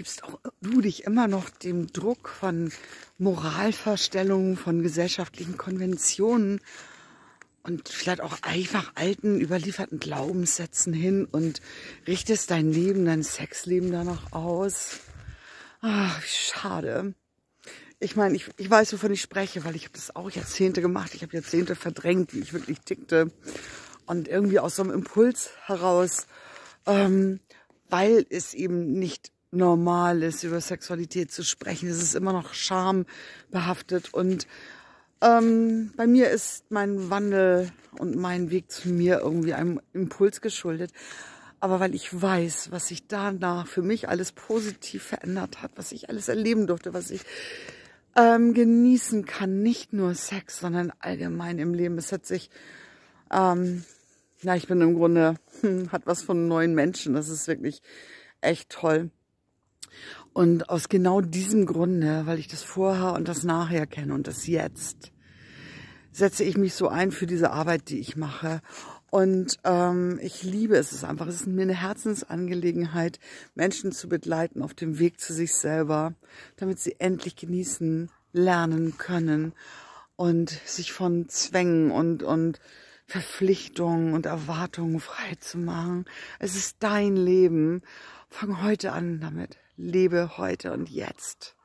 gibst auch du dich immer noch dem Druck von Moralverstellungen, von gesellschaftlichen Konventionen und vielleicht auch einfach alten, überlieferten Glaubenssätzen hin und richtest dein Leben, dein Sexleben danach aus. Ach, schade. Ich meine, ich, ich weiß, wovon ich spreche, weil ich habe das auch Jahrzehnte gemacht. Ich habe Jahrzehnte verdrängt, wie ich wirklich tickte. Und irgendwie aus so einem Impuls heraus, ähm, weil es eben nicht normal ist, über Sexualität zu sprechen. Es ist immer noch schambehaftet und ähm, bei mir ist mein Wandel und mein Weg zu mir irgendwie einem Impuls geschuldet. Aber weil ich weiß, was sich danach für mich alles positiv verändert hat, was ich alles erleben durfte, was ich ähm, genießen kann, nicht nur Sex, sondern allgemein im Leben. Es hat sich, ähm, na, ich bin im Grunde, hm, hat was von neuen Menschen. Das ist wirklich echt toll. Und aus genau diesem Grunde, weil ich das Vorher und das Nachher kenne und das Jetzt, setze ich mich so ein für diese Arbeit, die ich mache. Und ähm, ich liebe es. Es ist einfach, es ist mir eine Herzensangelegenheit, Menschen zu begleiten auf dem Weg zu sich selber, damit sie endlich genießen, lernen können und sich von Zwängen und, und Verpflichtungen und Erwartungen frei zu machen. Es ist dein Leben Fang heute an damit. Lebe heute und jetzt.